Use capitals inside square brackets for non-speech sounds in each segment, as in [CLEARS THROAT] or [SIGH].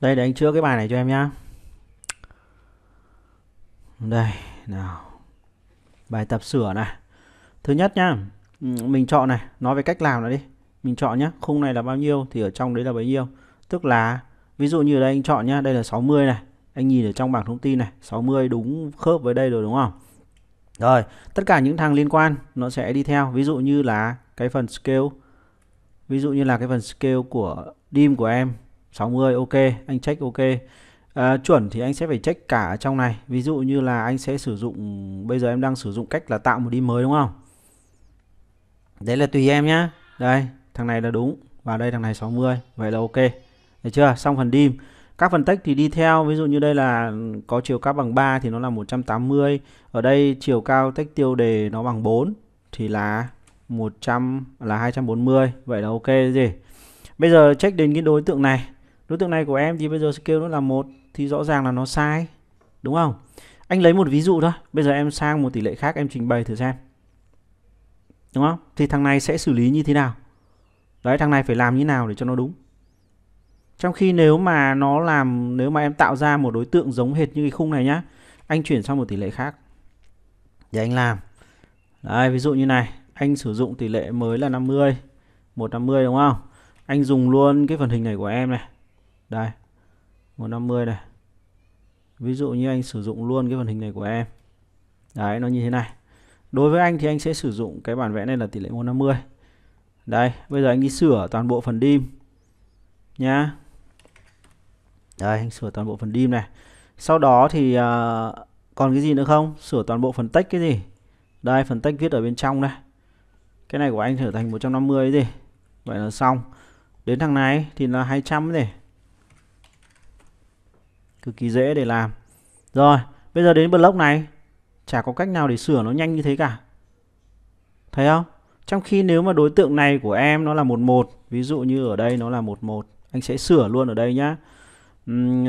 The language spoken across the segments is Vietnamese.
đây để anh chữa cái bài này cho em nhá đây nào bài tập sửa này thứ nhất nhá ừ, mình chọn này nói về cách làm này đi mình chọn nhá khung này là bao nhiêu thì ở trong đấy là bấy nhiêu tức là ví dụ như đây anh chọn nhá đây là 60 này anh nhìn ở trong bảng thông tin này 60 đúng khớp với đây rồi đúng không rồi tất cả những thằng liên quan nó sẽ đi theo ví dụ như là cái phần scale ví dụ như là cái phần scale của dim của em 60 ok anh check ok à, chuẩn thì anh sẽ phải check cả trong này ví dụ như là anh sẽ sử dụng bây giờ em đang sử dụng cách là tạo một đi mới đúng không đấy là tùy em nhá đây thằng này là đúng và đây thằng này 60 vậy là ok được chưa xong phần dim các phần tách thì đi theo ví dụ như đây là có chiều cao bằng 3 thì nó là 180 ở đây chiều cao tách tiêu đề nó bằng 4 thì là 100 là 240 vậy là ok gì bây giờ check đến cái đối tượng này đối tượng này của em thì bây giờ kêu nó là một thì rõ ràng là nó sai đúng không anh lấy một ví dụ thôi bây giờ em sang một tỷ lệ khác em trình bày thử xem đúng không thì thằng này sẽ xử lý như thế nào đấy thằng này phải làm như nào để cho nó đúng trong khi nếu mà nó làm nếu mà em tạo ra một đối tượng giống hệt như cái khung này nhá anh chuyển sang một tỷ lệ khác để anh làm đấy ví dụ như này anh sử dụng tỷ lệ mới là 50 150 đúng không anh dùng luôn cái phần hình này của em này đây 150 này ví dụ như anh sử dụng luôn cái phần hình này của em đấy nó như thế này đối với anh thì anh sẽ sử dụng cái bản vẽ này là tỷ lệ 150 đây bây giờ anh đi sửa toàn bộ phần dim nhá đây anh sửa toàn bộ phần dim này sau đó thì uh, còn cái gì nữa không sửa toàn bộ phần tách cái gì đây phần tách viết ở bên trong đây cái này của anh trở thành 150 gì vậy là xong đến thằng này thì là 200 này cực kỳ dễ để làm rồi bây giờ đến block này chả có cách nào để sửa nó nhanh như thế cả thấy không trong khi nếu mà đối tượng này của em nó là một một ví dụ như ở đây nó là một một anh sẽ sửa luôn ở đây nhá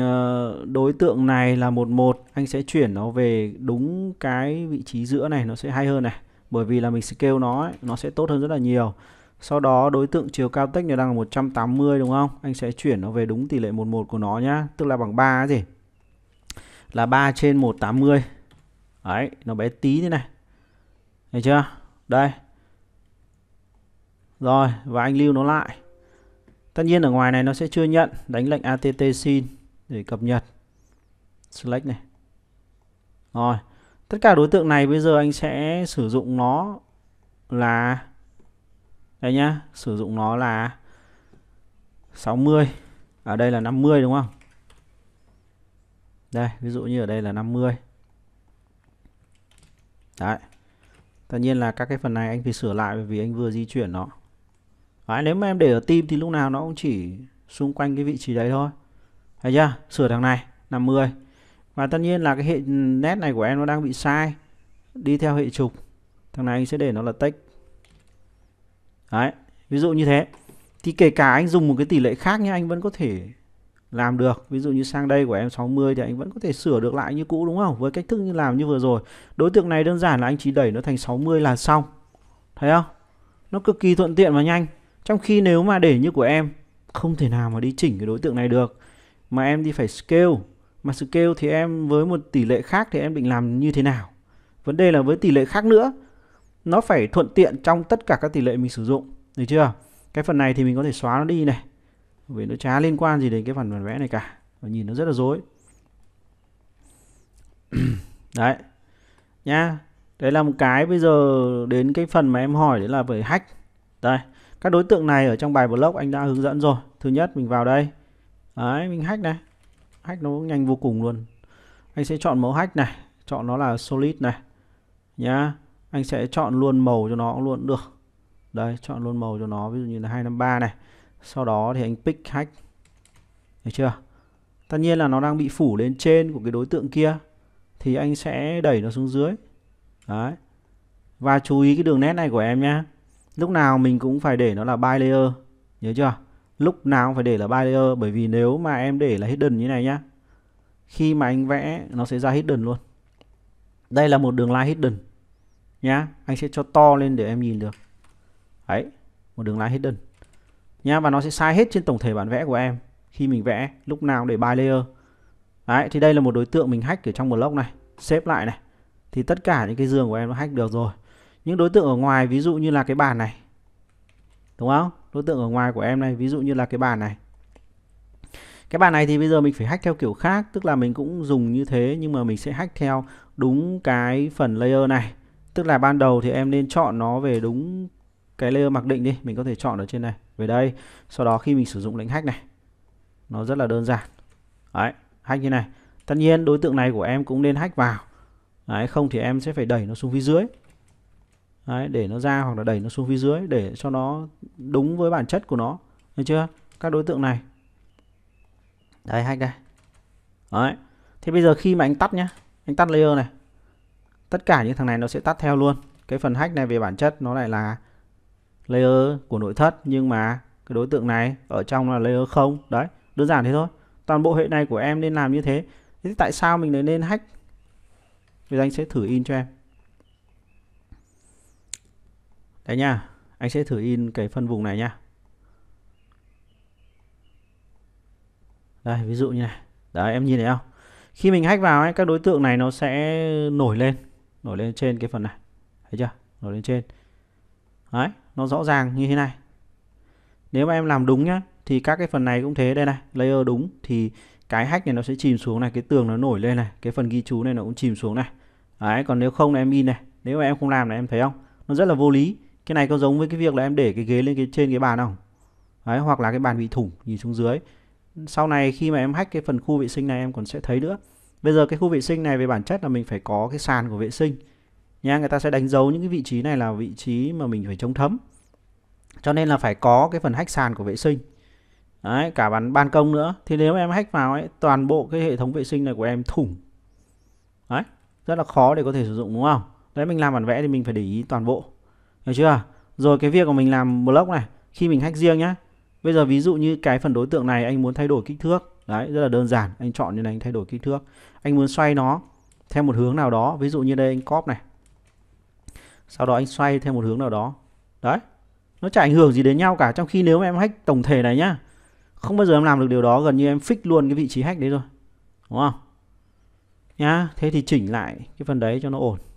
ờ, đối tượng này là một một anh sẽ chuyển nó về đúng cái vị trí giữa này nó sẽ hay hơn này bởi vì là mình scale nó ấy, nó sẽ tốt hơn rất là nhiều sau đó đối tượng chiều cao tích này đang là 180 đúng không? Anh sẽ chuyển nó về đúng tỷ lệ 11 của nó nhá, tức là bằng 3 gì? Là 3 trên 180. Đấy, nó bé tí thế này. Thấy chưa? Đây. Rồi, và anh lưu nó lại. Tất nhiên ở ngoài này nó sẽ chưa nhận, đánh lệnh att xin để cập nhật. Select này. Rồi, tất cả đối tượng này bây giờ anh sẽ sử dụng nó là đây nhá sử dụng nó là 60 ở đây là 50 đúng không đây ví dụ như ở đây là 50 đấy tất nhiên là các cái phần này anh phải sửa lại vì anh vừa di chuyển nó đấy, nếu mà em để ở tim thì lúc nào nó cũng chỉ xung quanh cái vị trí đấy thôi thấy chưa sửa thằng này 50 và tất nhiên là cái hệ nét này của em nó đang bị sai đi theo hệ trục thằng này anh sẽ để nó là text đấy ví dụ như thế thì kể cả anh dùng một cái tỷ lệ khác nhé anh vẫn có thể làm được ví dụ như sang đây của em 60 thì anh vẫn có thể sửa được lại như cũ đúng không với cách thức như làm như vừa rồi đối tượng này đơn giản là anh chỉ đẩy nó thành 60 là xong thấy không nó cực kỳ thuận tiện và nhanh trong khi nếu mà để như của em không thể nào mà đi chỉnh cái đối tượng này được mà em đi phải scale mà scale thì em với một tỷ lệ khác thì em định làm như thế nào vấn đề là với tỷ lệ khác nữa nó phải thuận tiện trong tất cả các tỷ lệ mình sử dụng được chưa cái phần này thì mình có thể xóa nó đi này vì nó chả liên quan gì đến cái phần bản vẽ này cả và nhìn nó rất là dối [CLEARS THROAT] đấy nha. đấy là một cái bây giờ đến cái phần mà em hỏi đấy là về hack đây các đối tượng này ở trong bài blog anh đã hướng dẫn rồi thứ nhất mình vào đây đấy mình hack này hack nó cũng nhanh vô cùng luôn anh sẽ chọn mẫu hack này chọn nó là solid này nhá anh sẽ chọn luôn màu cho nó luôn được đây chọn luôn màu cho nó ví dụ như là 253 này sau đó thì anh pick hack được chưa tất nhiên là nó đang bị phủ lên trên của cái đối tượng kia thì anh sẽ đẩy nó xuống dưới đấy và chú ý cái đường nét này của em nhé lúc nào mình cũng phải để nó là by layer nhớ chưa lúc nào cũng phải để là by layer bởi vì nếu mà em để là hidden như này nhá khi mà anh vẽ nó sẽ ra hidden luôn đây là một đường line hidden nhá anh sẽ cho to lên để em nhìn được đấy một đường lái hidden nhá và nó sẽ sai hết trên tổng thể bản vẽ của em khi mình vẽ lúc nào để by layer đấy thì đây là một đối tượng mình hack ở trong một block này xếp lại này thì tất cả những cái giường của em nó hack được rồi những đối tượng ở ngoài ví dụ như là cái bàn này đúng không đối tượng ở ngoài của em này ví dụ như là cái bàn này cái bàn này thì bây giờ mình phải hack theo kiểu khác tức là mình cũng dùng như thế nhưng mà mình sẽ hack theo đúng cái phần layer này tức là ban đầu thì em nên chọn nó về đúng cái layer mặc định đi mình có thể chọn ở trên này về đây sau đó khi mình sử dụng lệnh hack này nó rất là đơn giản đấy hack như này tất nhiên đối tượng này của em cũng nên hack vào đấy không thì em sẽ phải đẩy nó xuống phía dưới đấy để nó ra hoặc là đẩy nó xuống phía dưới để cho nó đúng với bản chất của nó được chưa các đối tượng này đấy hack đây đấy thế bây giờ khi mà anh tắt nhá anh tắt layer này tất cả những thằng này nó sẽ tắt theo luôn cái phần hack này về bản chất nó lại là layer của nội thất nhưng mà cái đối tượng này ở trong là layer không đấy đơn giản thế thôi toàn bộ hệ này của em nên làm như thế thế tại sao mình lại nên hack bây giờ anh sẽ thử in cho em đấy nha anh sẽ thử in cái phân vùng này nha đây ví dụ như này đấy em nhìn thấy không khi mình hack vào ấy các đối tượng này nó sẽ nổi lên nổi lên trên cái phần này thấy chưa nổi lên trên đấy nó rõ ràng như thế này nếu mà em làm đúng nhá thì các cái phần này cũng thế đây này layer đúng thì cái hack này nó sẽ chìm xuống này cái tường nó nổi lên này cái phần ghi chú này nó cũng chìm xuống này đấy còn nếu không là em in này nếu mà em không làm là em thấy không nó rất là vô lý cái này có giống với cái việc là em để cái ghế lên cái trên cái bàn không đấy hoặc là cái bàn bị thủng nhìn xuống dưới sau này khi mà em hack cái phần khu vệ sinh này em còn sẽ thấy nữa bây giờ cái khu vệ sinh này về bản chất là mình phải có cái sàn của vệ sinh nha người ta sẽ đánh dấu những cái vị trí này là vị trí mà mình phải chống thấm cho nên là phải có cái phần hách sàn của vệ sinh đấy cả bàn ban công nữa thì nếu em hách vào ấy toàn bộ cái hệ thống vệ sinh này của em thủng đấy rất là khó để có thể sử dụng đúng không đấy mình làm bản vẽ thì mình phải để ý toàn bộ hiểu chưa rồi cái việc của mình làm block này khi mình hack riêng nhá bây giờ ví dụ như cái phần đối tượng này anh muốn thay đổi kích thước đấy rất là đơn giản anh chọn như này anh thay đổi kích thước anh muốn xoay nó theo một hướng nào đó ví dụ như đây anh cóp này sau đó anh xoay theo một hướng nào đó đấy nó chả ảnh hưởng gì đến nhau cả trong khi nếu mà em hack tổng thể này nhá không bao giờ em làm được điều đó gần như em fix luôn cái vị trí hack đấy rồi đúng không nhá thế thì chỉnh lại cái phần đấy cho nó ổn